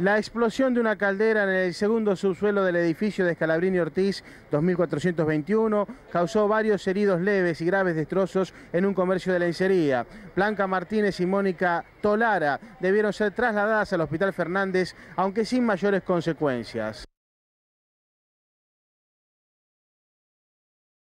La explosión de una caldera en el segundo subsuelo del edificio de Escalabrini Ortiz 2421 causó varios heridos leves y graves destrozos en un comercio de lencería. Blanca Martínez y Mónica Tolara debieron ser trasladadas al Hospital Fernández, aunque sin mayores consecuencias.